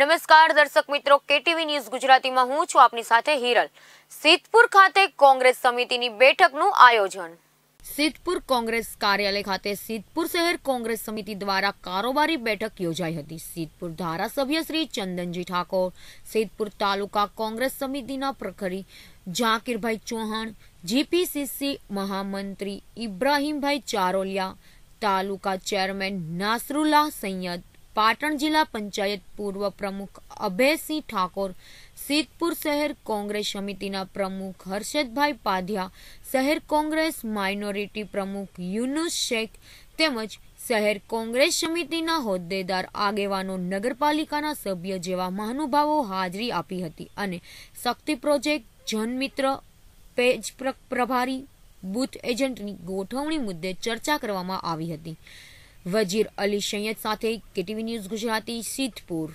નમસ્કાર દર્શક મિત્રો કેટીવી ન્યૂઝ ગુજરાતીમાં હું છું આપની સાથે હિરલ સિદ્ધપુર ખાતે કોંગ્રેસ સમિતિની બેઠકનું આયોજન સિદ્ધપુર કોંગ્રેસ કાર્યાલય ખાતે સિદ્ધપુર શહેર કોંગ્રેસ સમિતિ દ્વારા કારોબારી બેઠક યોજાઈ હતી સિદ્ધપુર ધારાસભ્ય શ્રી ચંદનજી ઠાકોર સિદ્ધપુર તાલુકા કોંગ્રેસ સમિતિના પ્રખરી ઝાકીરભાઈ ચૌહાણ જીપીસીસી મહામંત્રી ઇબ્રાહીમભાઈ ચારોલિયા તાલુકા ચેરમેન નાસરુલ્લાહ સૈયદ પાટણ જિલ્લા પંચાયત પૂર્વ પ્રમુખ અભયસિંહ ઠાકોર સિદ્ધપુર શહેર કોંગ્રેસ સમિતિના પ્રમુખ હર્ષદભાઈ પાધ્યા શહેર કોંગ્રેસ માઇનોરિટી પ્રમુખ યુનુસ શેખ તેમજ શહેર કોંગ્રેસ સમિતિના હોદ્દેદાર આગેવાનો નગરપાલિકાના સભ્ય જેવા મહાનુભાવો હાજરી આપી હતી અને શક્તિ પ્રોજેક્ટ જનમિત્ર પેજ પ્રભારી બુથ એજન્ટની ગોઠવણી મુદ્દે ચર્ચા કરવામાં આવી હતી વજીર અલી સૈયદ સાથે કેટીવી ન્યૂઝ ગુજરાતી સિદ્ધપુર